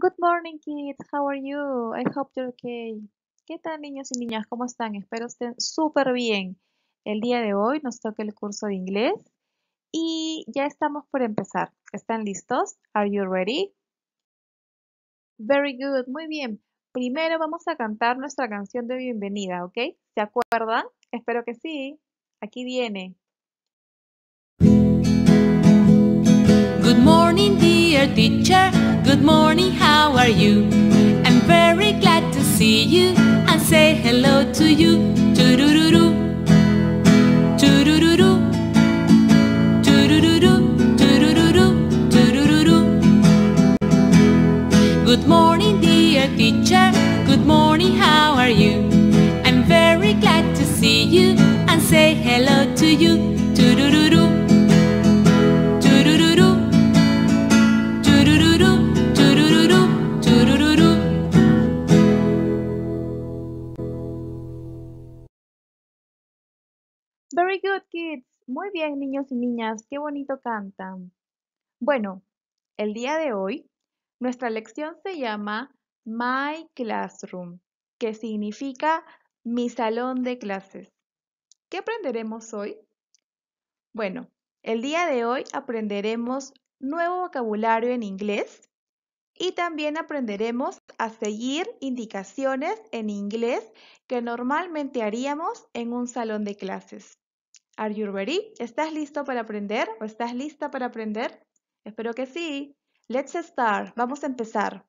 Good morning, kids. How are you? I hope you're okay. ¿Qué tal, niños y niñas? ¿Cómo están? Espero estén súper bien. El día de hoy nos toca el curso de inglés y ya estamos por empezar. ¿Están listos? Are you ready? Very good. Muy bien. Primero vamos a cantar nuestra canción de bienvenida, ¿ok? ¿Se acuerdan? Espero que sí. Aquí viene. Good morning, dear teacher. Good morning, how are you? I'm very glad to see you and say hello to you. Turururu. Turururu. Turururu. Turururu. Turururu. Good morning, dear teacher. Good morning, how are you? I'm very glad to see you and say hello to you. Turururu. Muy bien, niños y niñas, qué bonito cantan. Bueno, el día de hoy nuestra lección se llama My Classroom, que significa mi salón de clases. ¿Qué aprenderemos hoy? Bueno, el día de hoy aprenderemos nuevo vocabulario en inglés y también aprenderemos a seguir indicaciones en inglés que normalmente haríamos en un salón de clases. Are you ready? ¿Estás listo para aprender o estás lista para aprender? Espero que sí. Let's start. Vamos a empezar.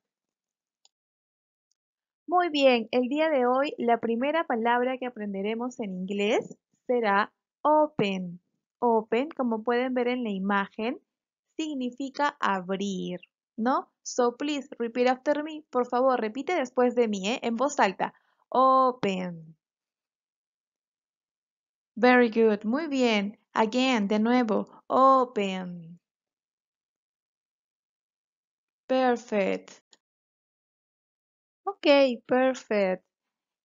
Muy bien, el día de hoy la primera palabra que aprenderemos en inglés será open. Open, como pueden ver en la imagen, significa abrir, ¿no? So please repeat after me. Por favor, repite después de mí, ¿eh? En voz alta. Open. Very good. Muy bien. Again, de nuevo. Open. Perfect. Ok, perfect.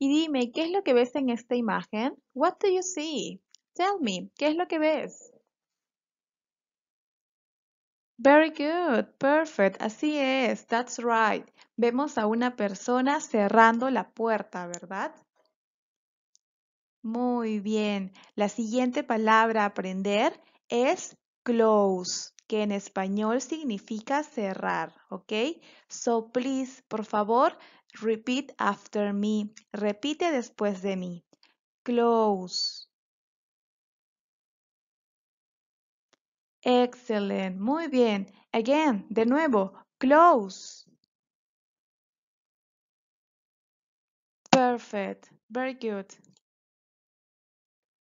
Y dime, ¿qué es lo que ves en esta imagen? What do you see? Tell me, ¿qué es lo que ves? Very good, perfect, así es, that's right. Vemos a una persona cerrando la puerta, ¿verdad? Muy bien. La siguiente palabra a aprender es close, que en español significa cerrar, ¿ok? So please, por favor, repeat after me. Repite después de mí. Close. Excellent. Muy bien. Again, de nuevo, close. Perfect. Very good.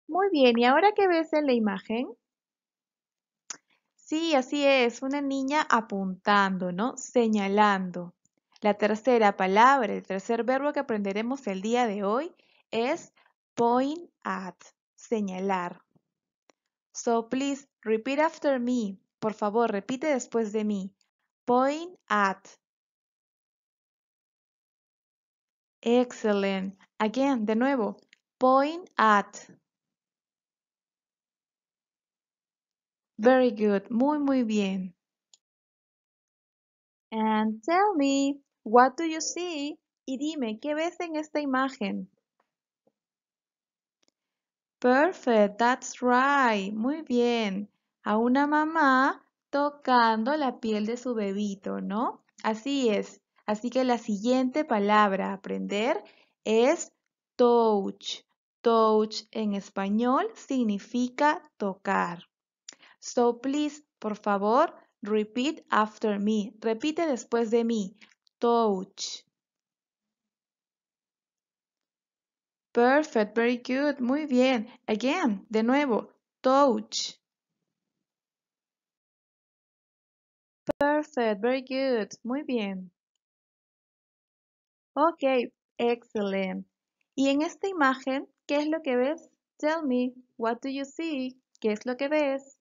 Muy bien, y ahora qué ves en la imagen, sí, así es, una niña apuntando, ¿no? Señalando. La tercera palabra, el tercer verbo que aprenderemos el día de hoy es point at, señalar. So please repeat after me. Por favor, repite después de mí. Point at. Excellent. Again, de nuevo. Point at. Very good. Muy, muy bien. And tell me, what do you see? Y dime, ¿qué ves en esta imagen? Perfect, that's right. Muy bien. A una mamá tocando la piel de su bebito, ¿no? Así es. Así que la siguiente palabra a aprender es touch. Touch en español significa tocar. So please, por favor, repeat after me. Repite después de mí. Touch. Perfect, very good, muy bien. Again, de nuevo, touch. Perfect, very good, muy bien. Ok, excellent. Y en esta imagen, ¿qué es lo que ves? Tell me, what do you see? ¿Qué es lo que ves?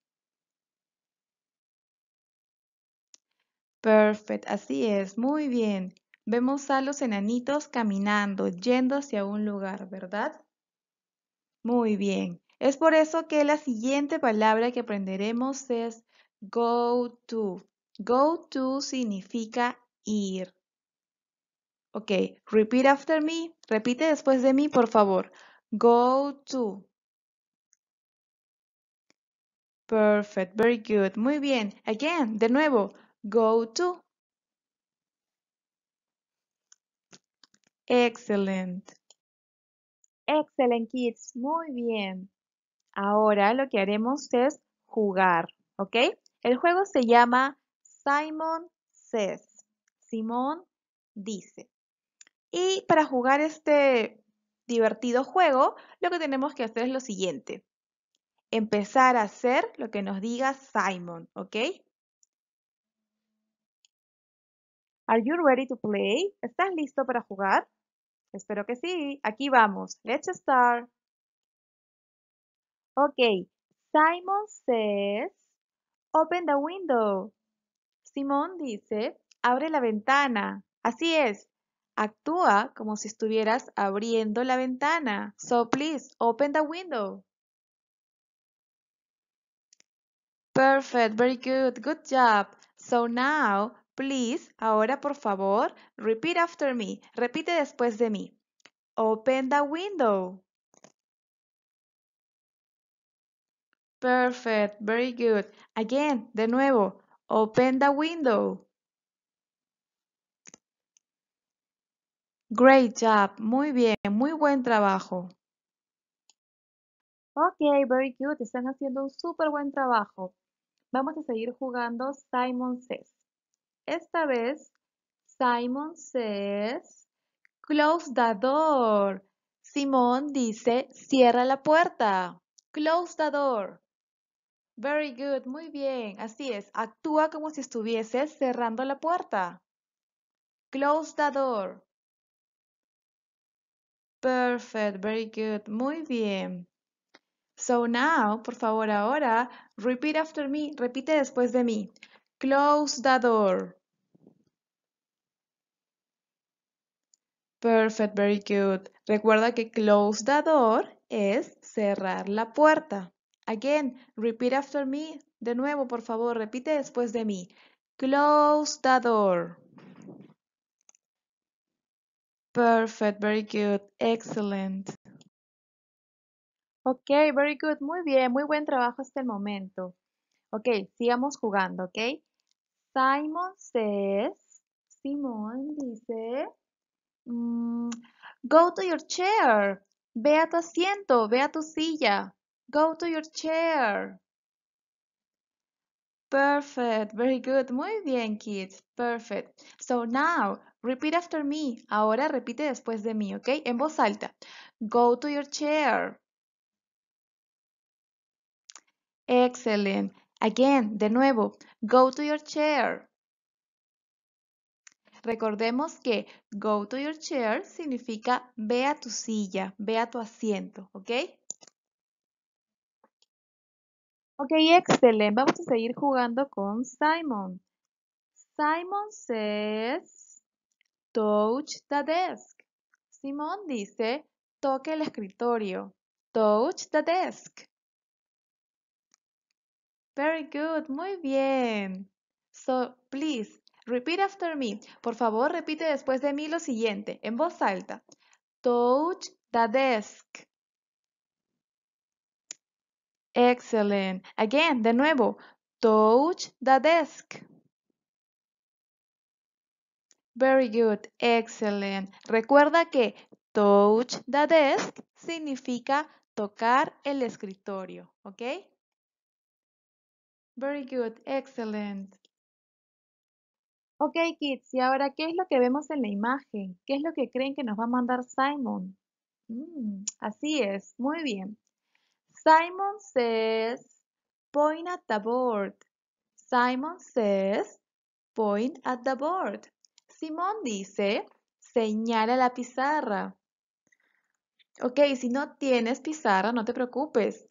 Perfect, así es, muy bien. Vemos a los enanitos caminando, yendo hacia un lugar, ¿verdad? Muy bien. Es por eso que la siguiente palabra que aprenderemos es go to. Go to significa ir. Ok, repeat after me. Repite después de mí, por favor. Go to. Perfect, very good. Muy bien. Again, de nuevo go to. Excellent. Excellent kids. Muy bien. Ahora lo que haremos es jugar, ¿ok? El juego se llama Simon Says. Simón dice. Y para jugar este divertido juego, lo que tenemos que hacer es lo siguiente. Empezar a hacer lo que nos diga Simon, ¿ok? Are you ready to play? ¿Estás listo para jugar? Espero que sí. Aquí vamos. Let's start. Ok. Simon says, open the window. Simon dice, abre la ventana. Así es. Actúa como si estuvieras abriendo la ventana. So please, open the window. Perfect, very good, good job. So now Please, ahora por favor, repeat after me. Repite después de mí. Open the window. Perfect, very good. Again, de nuevo. Open the window. Great job, muy bien, muy buen trabajo. Ok, very good, están haciendo un súper buen trabajo. Vamos a seguir jugando Simon Says. Esta vez, Simon says, close the door. Simón dice, cierra la puerta. Close the door. Very good, muy bien, así es. Actúa como si estuvieses cerrando la puerta. Close the door. Perfect, very good, muy bien. So now, por favor, ahora, repeat after me, repite después de mí. Close the door. Perfect, very good. Recuerda que close the door es cerrar la puerta. Again, repeat after me. De nuevo, por favor, repite después de mí. Close the door. Perfect, very good, excellent. Ok, very good, muy bien, muy buen trabajo hasta el momento. Ok, sigamos jugando, ok. Simon says, Simon dice, Mm, go to your chair. Ve a tu asiento, ve a tu silla. Go to your chair. Perfect. Very good. Muy bien, kids. Perfect. So now, repeat after me. Ahora repite después de mí, ¿ok? En voz alta. Go to your chair. Excellent. Again, de nuevo. Go to your chair. Recordemos que go to your chair significa ve a tu silla, ve a tu asiento, ¿ok? Ok, excelente. Vamos a seguir jugando con Simon. Simon says, touch the desk. Simon dice, toque el escritorio. Touch the desk. Very good, muy bien. So, please Repeat after me. Por favor, repite después de mí lo siguiente, en voz alta. Touch the desk. Excellent. Again, de nuevo. Touch the desk. Very good. Excellent. Recuerda que touch the desk significa tocar el escritorio, ¿ok? Very good. Excellent. Ok, kids, ¿y ahora qué es lo que vemos en la imagen? ¿Qué es lo que creen que nos va a mandar Simon? Mm, así es, muy bien. Simon says, point at the board. Simon says, point at the board. Simón dice, señala la pizarra. Ok, si no tienes pizarra, no te preocupes.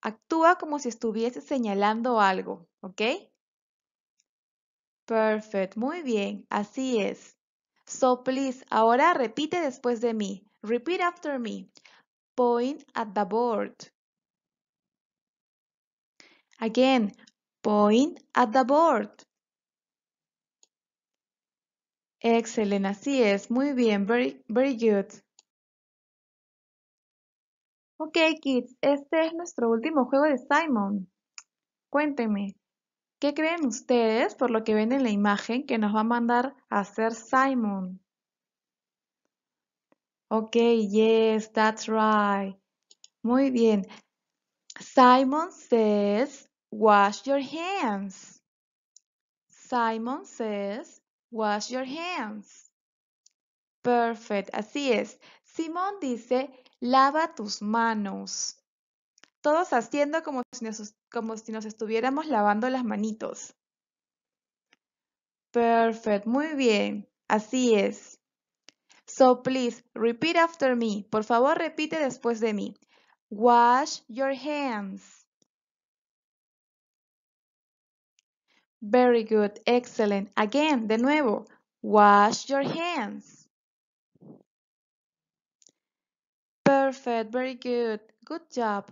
Actúa como si estuviese señalando algo, ¿ok? Perfect. Muy bien. Así es. So please, ahora repite después de mí. Repeat after me. Point at the board. Again, point at the board. Excelente, así es. Muy bien, very, very good. Ok, kids, este es nuestro último juego de Simon. Cuénteme. ¿Qué creen ustedes por lo que ven en la imagen que nos va a mandar a hacer Simon? Ok, yes, that's right. Muy bien. Simon says, wash your hands. Simon says, wash your hands. Perfect, así es. Simon dice, lava tus manos todos haciendo como si nos, como si nos estuviéramos lavando las manitos. Perfect, muy bien, así es. So please, repeat after me. Por favor, repite después de mí. Wash your hands. Very good, excellent. Again, de nuevo. Wash your hands. Perfect, very good. Good job.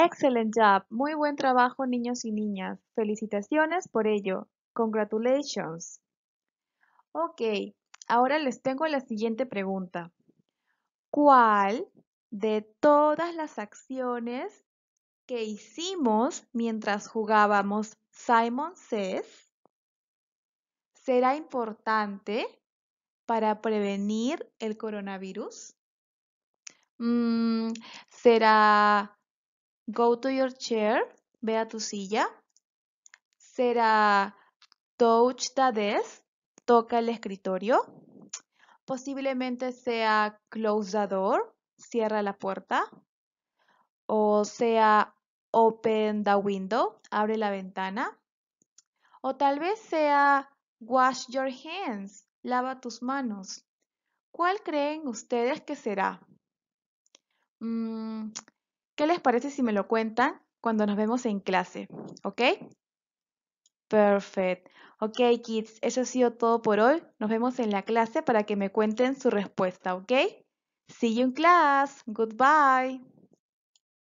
Excellent job, muy buen trabajo niños y niñas. Felicitaciones por ello. Congratulations. Ok, ahora les tengo la siguiente pregunta. ¿Cuál de todas las acciones que hicimos mientras jugábamos Simon Says será importante para prevenir el coronavirus? Mm, ¿Será Go to your chair. Ve a tu silla. Será touch the desk. Toca el escritorio. Posiblemente sea close the door. Cierra la puerta. O sea open the window. Abre la ventana. O tal vez sea wash your hands. Lava tus manos. ¿Cuál creen ustedes que será? Mmm... ¿Qué les parece si me lo cuentan cuando nos vemos en clase? ¿Ok? Perfect. Ok, kids, eso ha sido todo por hoy. Nos vemos en la clase para que me cuenten su respuesta, ¿ok? See you in class. Goodbye.